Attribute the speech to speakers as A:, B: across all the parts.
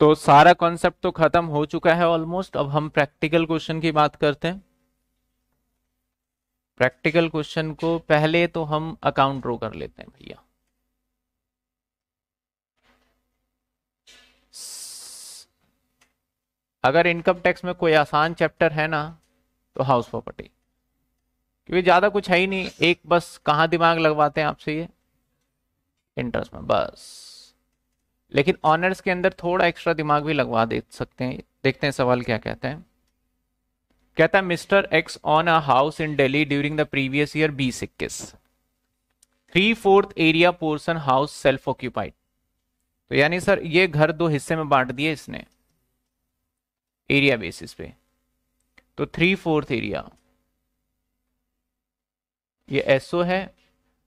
A: तो सारा कॉन्सेप्ट तो खत्म हो चुका है ऑलमोस्ट अब हम प्रैक्टिकल क्वेश्चन की बात करते हैं प्रैक्टिकल क्वेश्चन को पहले तो हम अकाउंट रो कर लेते हैं भैया अगर इनकम टैक्स में कोई आसान चैप्टर है ना तो हाउस प्रॉपर्टी क्योंकि ज़्यादा कुछ है ही नहीं एक बस कहां दिमाग लगवाते हैं आपसे ये इंटरेस्ट में बस लेकिन ऑनर्स के अंदर थोड़ा एक्स्ट्रा दिमाग भी लगवा दे सकते हैं देखते हैं सवाल क्या कहते हैं कहता है mister X on a house in Delhi during the previous year बीस इक्कीस three fourth area portion house self occupied तो यानी सर ये घर दो हिस्से में बांट दिए इसने एरिया बेसिस पे तो थ्री फोर्थ एरिया ये एसओ है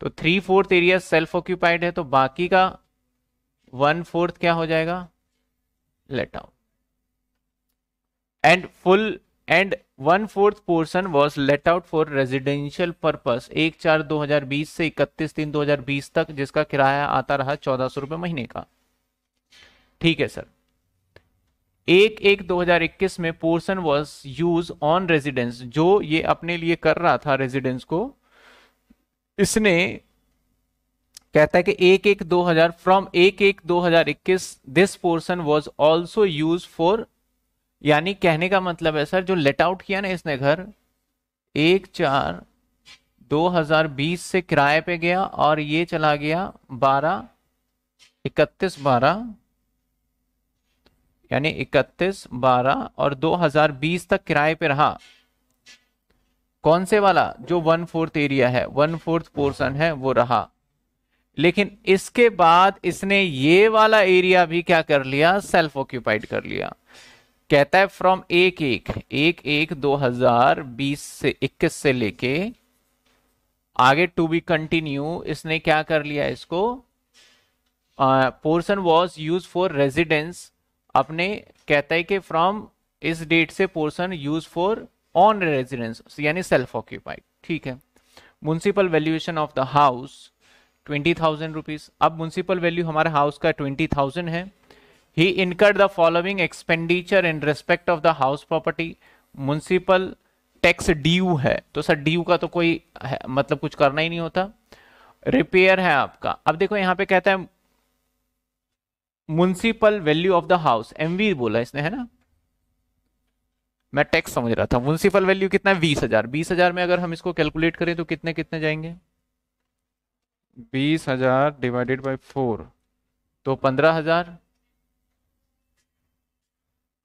A: तो three fourth area self occupied है तो बाकी का वन फोर्थ क्या हो जाएगा let out and full and one fourth portion was let out for residential purpose एक चार 2020 से इकतीस तीन 2020 तक जिसका किराया आता रहा चौदह सौ रुपए महीने का ठीक है सर एक एक 2021 में portion was use on residence जो ये अपने लिए कर रहा था रेजिडेंस को इसने कहता है कि एक एक दो हजार फ्रॉम एक एक दो हजार इक्कीस this portion was also use for यानी कहने का मतलब है सर जो लेट आउट किया ना इसने घर एक चार 2020 से किराए पे गया और ये चला गया बारह इकतीस बारह यानी इकतीस बारह और 2020 तक किराए पे रहा कौन से वाला जो वन फोर्थ एरिया है वन फोर्थ पोर्शन है वो रहा लेकिन इसके बाद इसने ये वाला एरिया भी क्या कर लिया सेल्फ ऑक्यूपाइड कर लिया कहता है फ्रॉम एक एक एक एक दो हजार बीस से इक्कीस से लेके आगे टू बी कंटिन्यू इसने क्या कर लिया इसको portion was use for residence अपने कहता है कि फ्रॉम इस डेट से portion use for on residence यानी सेल्फ ऑक्यूपाइड ठीक है municipal valuation of the house twenty thousand rupees अब म्यूनसिपल वैल्यू हमारे हाउस का ट्वेंटी थाउजेंड है he incurred the following expenditure in respect of the house property municipal tax due है तो sir due का तो कोई मतलब कुछ करना ही नहीं होता रिपेयर है आपका अब देखो यहां पे कहता है municipal value of the house MV बोला इसने है ना मैं टैक्स समझ रहा था म्यूनसिपल वैल्यू कितना है बीस हजार बीस हजार में अगर हम इसको कैलकुलेट करें तो कितने कितने जाएंगे बीस हजार डिवाइडेड बाई फोर तो पंद्रह हजार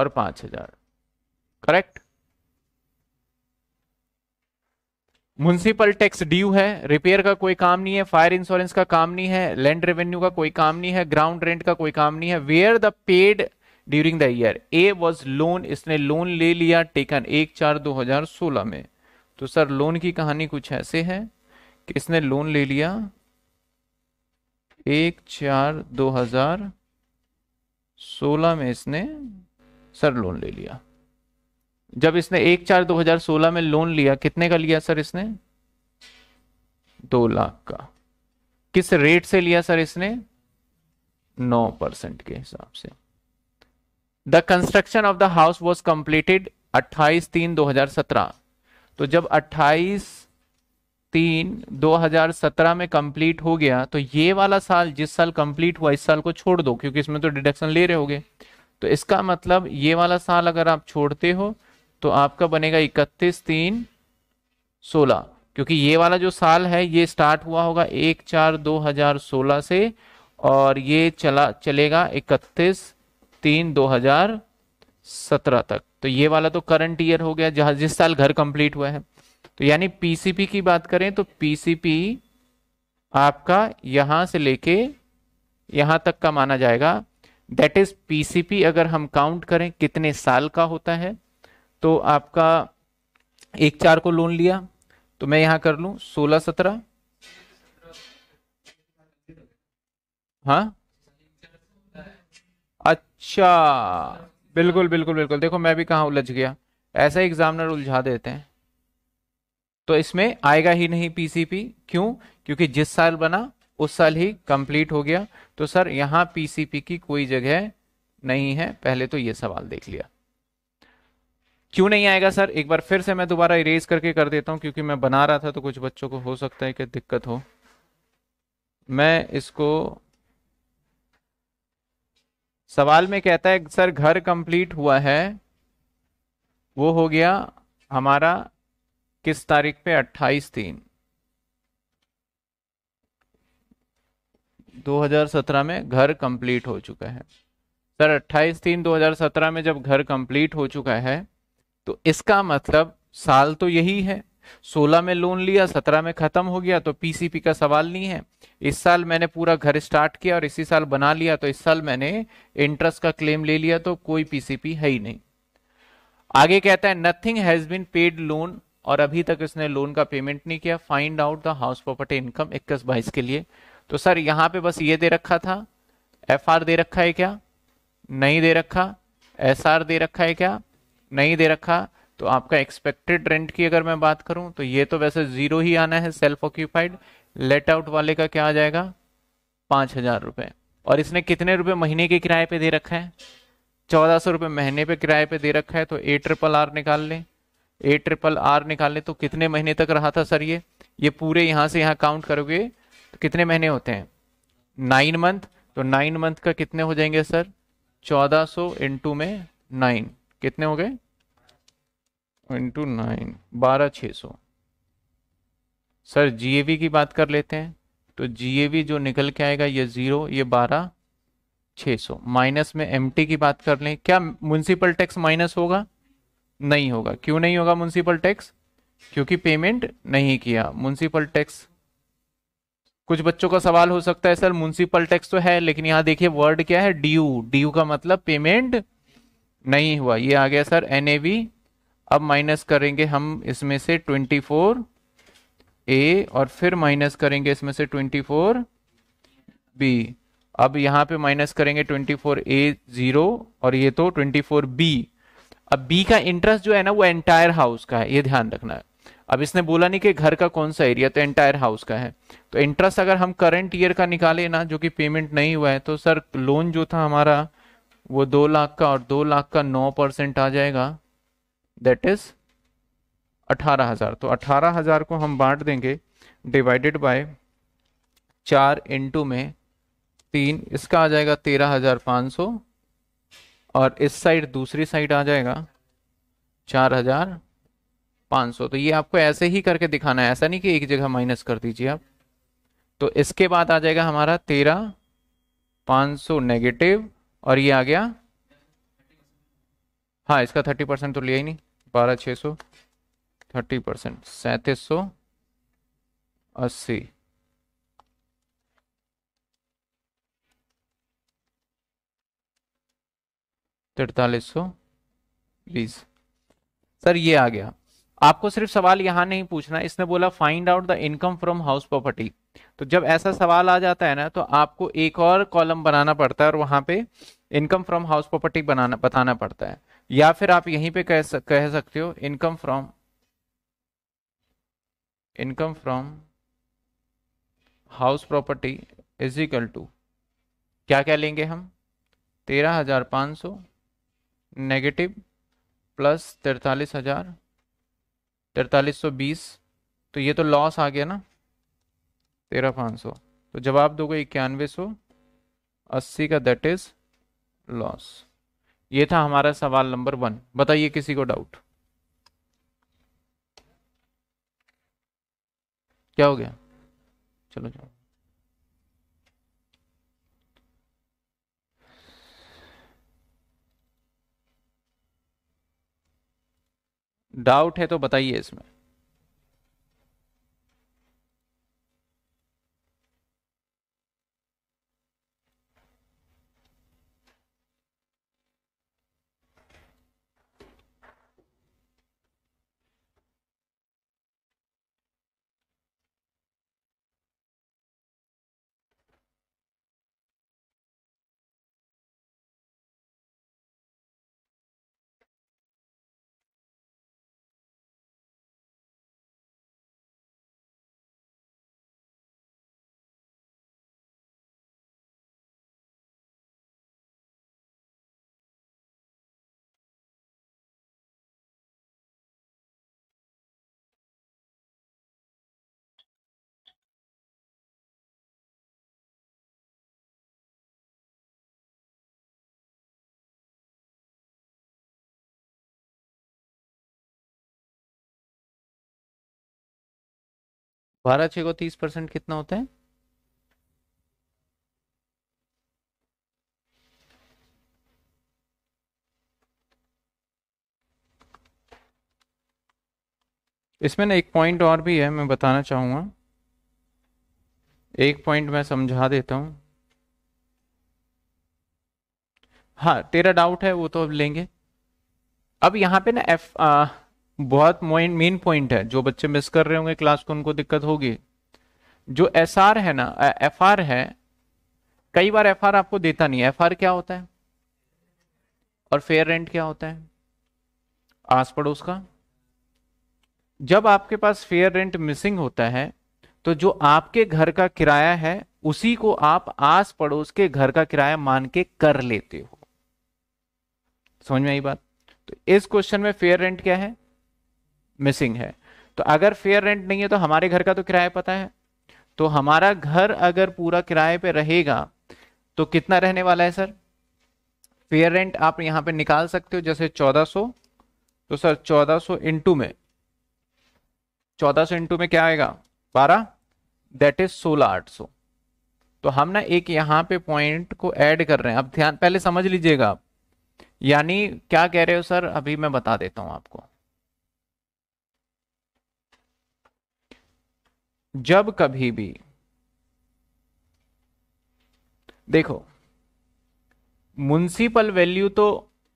A: और पांच हजार करेक्ट म्यूनसिपल टैक्स ड्यू है रिपेयर का कोई काम नहीं है फायर इंश्योरेंस का काम नहीं है लैंड रेवेन्यू का कोई काम नहीं है ग्राउंड रेंट का कोई काम नहीं है where the paid during the year a was loan इसने लोन ले लिया टेकन एक चार दो हजार सोलह में तो सर लोन की कहानी कुछ ऐसे है कि इसने लोन ले लिया एक चार दो हजार सोलह में इसने सर लोन ले लिया जब इसने एक चार दो हजार सोलह में लोन लिया कितने का लिया सर इसने दो लाख का किस रेट से लिया सर इसने नौ परसेंट के हिसाब से the construction of the house was completed अट्ठाईस तीन दो हजार सत्रह तो जब अट्ठाईस तीन 2017 में कंप्लीट हो गया तो ये वाला साल जिस साल कंप्लीट हुआ इस साल को छोड़ दो क्योंकि इसमें तो डिडक्शन ले रहे होगे तो इसका मतलब ये वाला साल अगर आप छोड़ते हो तो आपका बनेगा इकतीस तीन सोलह क्योंकि ये वाला जो साल है ये स्टार्ट हुआ होगा एक चार दो हजार सोलह से और ये चला चलेगा इकतीस तीन दो हजार सत्रह तक तो ये वाला तो करंट ईयर हो गया जहाँ जिस साल घर कंप्लीट हुआ है तो यानी पीसीपी की बात करें तो पीसीपी आपका यहां से लेके यहां तक का माना जाएगा दैट इज पीसीपी अगर हम काउंट करें कितने साल का होता है तो आपका एक चार को लोन लिया तो मैं यहां कर लू सोलह सत्रह हाँ अच्छा बिल्कुल बिल्कुल बिल्कुल देखो मैं भी कहा उलझ गया ऐसा एग्जामिनर उलझा देते हैं तो इसमें आएगा ही नहीं पीसीपी क्यों क्योंकि जिस साल बना उस साल ही कंप्लीट हो गया तो सर यहां पीसीपी की कोई जगह नहीं है पहले तो यह सवाल देख लिया क्यों नहीं आएगा सर एक बार फिर से मैं दोबारा इरेज करके कर देता हूं क्योंकि मैं बना रहा था तो कुछ बच्चों को हो सकता है कि दिक्कत हो मैं इसको सवाल में कहता है सर घर कंप्लीट हुआ है वो हो गया हमारा किस तारीख पे 28 तीन 2017 में घर कंप्लीट हो चुका है सर 28 तीन 2017 में जब घर कंप्लीट हो चुका है तो इसका मतलब साल तो यही है 16 में लोन लिया 17 में खत्म हो गया तो पीसीपी का सवाल नहीं है इस साल मैंने पूरा घर स्टार्ट किया और इसी साल बना लिया तो इस साल मैंने इंटरेस्ट का क्लेम ले लिया तो कोई पीसीपी है ही नहीं आगे कहता है nothing has been paid loan और अभी तक इसने लोन का पेमेंट नहीं किया find out the house property income इक्कीस बाईस के लिए तो सर यहाँ पे बस ये दे रखा था एफ दे रखा है क्या नहीं दे रखा एस दे रखा है क्या नहीं दे रखा तो आपका एक्सपेक्टेड रेंट की अगर मैं बात करूं तो ये तो वैसे जीरो ही आना है सेल्फ ऑक्यूपाइड लेट आउट वाले का क्या आ जाएगा पांच हजार रुपए और इसने कितने रुपए महीने के किराए पे दे रखा है चौदह सौ रुपए महीने पे किराए पे दे रखा है तो ए ट्रिपल आर निकाल लें ए ट्रिपल आर निकाल लें तो कितने महीने तक रहा था सर ये ये पूरे यहाँ से यहाँ काउंट करोगे तो कितने महीने होते हैं नाइन मंथ तो नाइन मंथ का कितने हो जाएंगे सर चौदह सौ इंटू में नाइन कितने हो गए इंटू नाइन बारह छः सौ सर जीएवी की बात कर लेते हैं तो जीएवी जो निकल के आएगा ये ज़ीरो ये बारह छः सौ माइनस में एमटी की बात कर लें क्या म्यूनसिपल टैक्स माइनस होगा नहीं होगा क्यों नहीं होगा म्यूनसिपल टैक्स क्योंकि पेमेंट नहीं किया म्यूनसिपल टैक्स कुछ बच्चों का सवाल हो सकता है सर म्यूनसिपल टैक्स तो है लेकिन यहां देखिए वर्ड क्या है ड्यू ड्यू का मतलब पेमेंट नहीं हुआ ये आ गया सर एन अब माइनस करेंगे हम इसमें से ट्वेंटी फोर ए और फिर माइनस करेंगे इसमें से ट्वेंटी फोर बी अब यहां पे माइनस करेंगे ट्वेंटी फोर ए जीरो और ये तो ट्वेंटी फोर बी अब बी का इंटरेस्ट जो है ना वो एंटायर हाउस का है ये ध्यान रखना है अब इसने बोला नहीं कि घर का कौन सा एरिया तो एंटायर हाउस का है तो इंटरेस्ट अगर हम करंट ईयर का निकाले ना जो कि पेमेंट नहीं हुआ है तो सर लोन जो था हमारा वो दो लाख का और दो लाख का नौ परसेंट आ जाएगा दैट इज अठारह हजार तो अठारह हजार को हम बांट देंगे डिवाइडेड बाय चार इंटू में तीन इसका आ जाएगा तेरह हजार पाँच सौ और इस साइड दूसरी साइड आ जाएगा चार हजार पाँच सौ तो ये आपको ऐसे ही करके दिखाना है ऐसा नहीं कि एक जगह माइनस कर दीजिए आप तो इसके बाद आ जाएगा हमारा तेरह पाँच सौ नेगेटिव और ये आ गया हाँ इसका थर्टी परसेंट तो लिया ही नहीं बारह छः सौ थर्टी परसेंट सैंतीस सौ अस्सी तिरतालीस सौ बीस सर ये आ गया आपको सिर्फ सवाल यहां नहीं पूछना इसने बोला find out the income from house property तो जब ऐसा सवाल आ जाता है ना तो आपको एक और कॉलम बनाना पड़ता है और वहां पे इनकम फ्रॉम हाउस प्रॉपर्टी बनाना बताना पड़ता है या फिर आप यहीं पे कह, सक, कह सकते हो income from income from house property equal to क्या क्या लेंगे हम तेरह हजार पांच सौ नेगेटिव प्लस तैतालीस हजार तैतालीस सौ बीस तो ये तो लॉस आ गया ना तेरह पाँच सौ तो जवाब दोगे इक्यानवे सौ अस्सी का दैट इज लॉस ये था हमारा सवाल नंबर वन बताइए किसी को डाउट क्या हो गया चलो जाओ डाउट है तो बताइए इसमें बारह छे को तीस परसेंट कितना होता है इसमें ना एक पॉइंट और भी है मैं बताना चाहूंगा एक पॉइंट मैं समझा देता हूं हाँ तेरा डाउट है वो तो अब लेंगे अब यहाँ पे ना एफ आ, बहुत मेन पॉइंट है जो बच्चे मिस कर रहे होंगे क्लास को उनको दिक्कत होगी जो एस है ना एफ आर है कई बार एफ आर आपको देता नहीं एफ आर क्या होता है और फेयर रेंट क्या होता है आस पड़ोस का जब आपके पास फेयर रेंट मिसिंग होता है तो जो आपके घर का किराया है उसी को आप आस पड़ोस के घर का किराया मान के कर लेते हो समझ में आई बात तो इस क्वेश्चन में फेयर रेंट क्या है मिसिंग है तो अगर फेयर रेंट नहीं है तो हमारे घर का तो किराया पता है तो हमारा घर अगर पूरा किराए पे रहेगा तो कितना रहने वाला है सर फेयर रेंट आप यहाँ पे निकाल सकते हो जैसे 1400 तो सर 1400 सो इंटू में 1400 सो इंटू में क्या आएगा 12 दैट इज सोलह 16800 तो हम ना एक यहां पे पॉइंट को ऐड कर रहे हैं अब ध्यान पहले समझ लीजिएगा आप यानी क्या कह रहे हो सर अभी मैं बता देता हूँ आपको जब कभी भी देखो म्यूनसिपल वैल्यू तो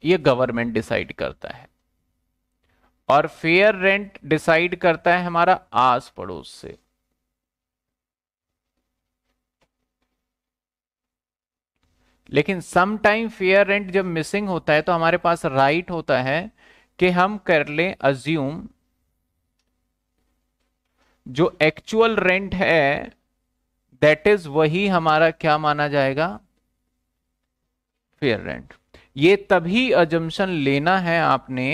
A: ये गवर्नमेंट डिसाइड करता है और फेयर रेंट डिसाइड करता है हमारा आस पड़ोस से लेकिन सम टाइम फेयर रेंट जब मिसिंग होता है तो हमारे पास राइट right होता है कि हम कर लें अज्यूम जो एक्चुअल रेंट है दैट इज वही हमारा क्या माना जाएगा फेयर रेंट ये तभी अजम्पन लेना है आपने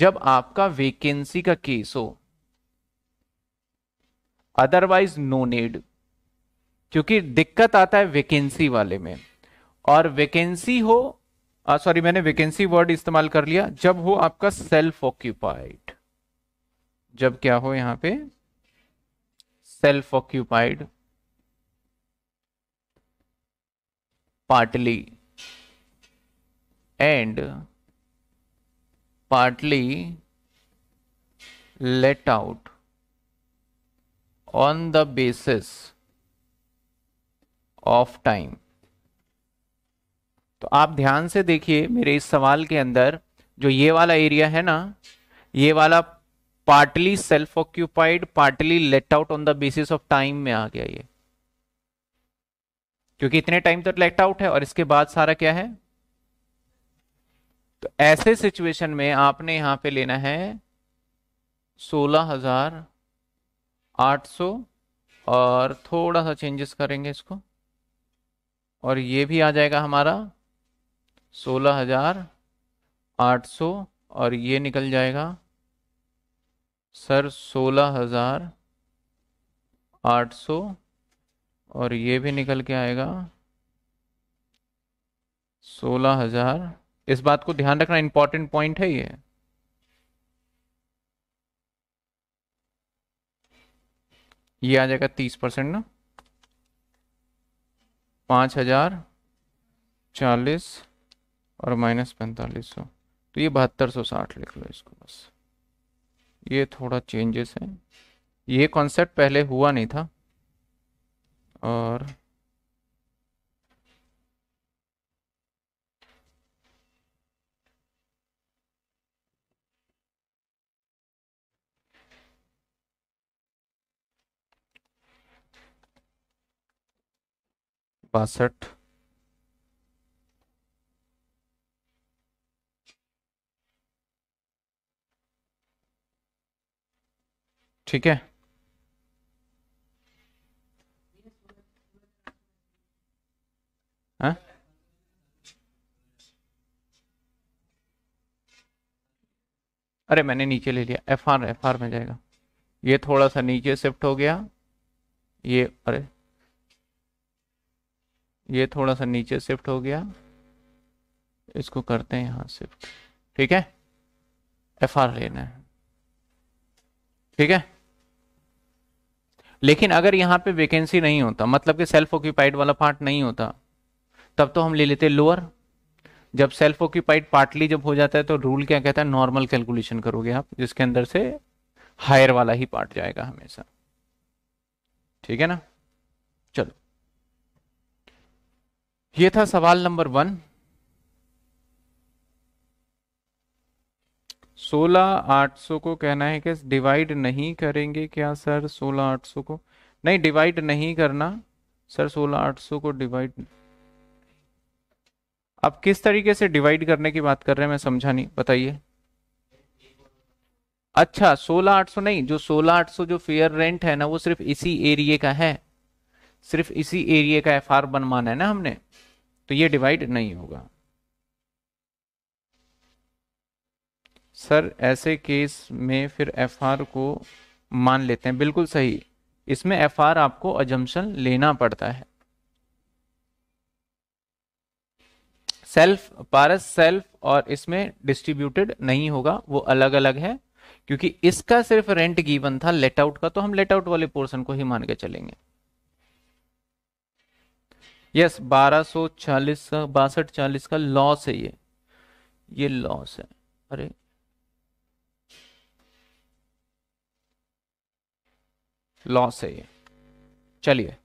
A: जब आपका वेकेंसी का केस हो अदरवाइज नो नीड क्योंकि दिक्कत आता है वेकेंसी वाले में और वेकेंसी हो सॉरी मैंने वेकेंसी वर्ड इस्तेमाल कर लिया जब हो आपका सेल्फ ऑक्यूपाइड जब क्या हो यहां पे self occupied partly and partly let out on the basis of time तो आप ध्यान से देखिए मेरे इस सवाल के अंदर जो ये वाला एरिया है ना ये वाला partly self occupied partly let out on the basis of time में आ गया ये क्योंकि इतने टाइम तक लेट आउट है और इसके बाद सारा क्या है तो ऐसे सिचुएशन में आपने यहां पे लेना है सोलह हजार आठ सौ और थोड़ा सा चेंजेस करेंगे इसको और ये भी आ जाएगा हमारा सोलह हजार आठ सौ और ये निकल जाएगा सर सोलह हज़ार आठ सौ और ये भी निकल के आएगा सोलह हज़ार इस बात को ध्यान रखना इंपॉर्टेंट पॉइंट है ये ये आ जाएगा तीस परसेंट ना पाँच हज़ार चालीस और माइनस पैंतालीस सौ तो ये बहत्तर सौ साठ लिख लो इसको बस ये थोड़ा चेंजेस है ये कॉन्सेप्ट पहले हुआ नहीं था और बासठ ठीक है हाँ? अरे मैंने नीचे ले लिया एफ आर एफ आर में जाएगा ये थोड़ा सा नीचे शिफ्ट हो गया ये अरे ये थोड़ा सा नीचे शिफ्ट हो गया इसको करते हैं यहाँ शिफ्ट ठीक है एफ आर लेना है ठीक है लेकिन अगर यहां पे वैकेंसी नहीं होता मतलब कि सेल्फ ऑक्यूपाइड वाला पार्ट नहीं होता तब तो हम ले लेते लोअर जब सेल्फ ऑक्यूपाइड पार्टली जब हो जाता है तो रूल क्या कहता है नॉर्मल कैलकुलेशन करोगे आप जिसके अंदर से हायर वाला ही पार्ट जाएगा हमेशा ठीक है ना चलो ये था सवाल नंबर वन सोलह आठ सौ को कहना है कि डिवाइड नहीं करेंगे क्या सर सोलह आठ सौ को नहीं डिवाइड नहीं करना सर सोलह आठ सौ को डिवाइड अब किस तरीके से डिवाइड करने की बात कर रहे हैं मैं समझा नहीं बताइए अच्छा सोलह आठ सौ नहीं जो सोलह आठ सौ जो फेयर रेंट है ना वो सिर्फ इसी एरिए का है सिर्फ इसी एरिए का एफ आर बनवाना है ना हमने तो ये डिवाइड नहीं होगा सर ऐसे केस में फिर एफ आर को मान लेते हैं बिल्कुल सही इसमें एफ आर आपको अजम्पन लेना पड़ता है सेल्फ पारस सेल्फ और इसमें डिस्ट्रीब्यूटेड नहीं होगा वो अलग अलग है क्योंकि इसका सिर्फ रेंट गिवन था लेट आउट का तो हम लेट आउट वाले पोर्शन को ही मान के चलेंगे यस yes, सो का बासठ चालीस का लॉस है ये ये लॉस है अरे लॉ से चलिए